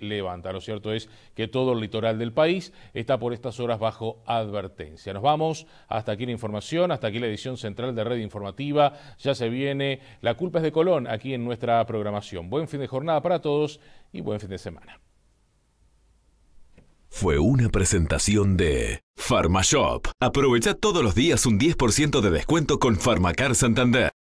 levanta. Lo cierto es que todo el litoral del país está por estas horas bajo advertencia. Nos vamos, hasta aquí la información, hasta aquí la edición central de Red Informativa. Ya se viene La culpa es de Colón aquí en nuestra programación. Buen fin de jornada para todos y buen fin de semana. Fue una presentación de PharmaShop. Aprovecha todos los días un 10% de descuento con Farmacar Santander.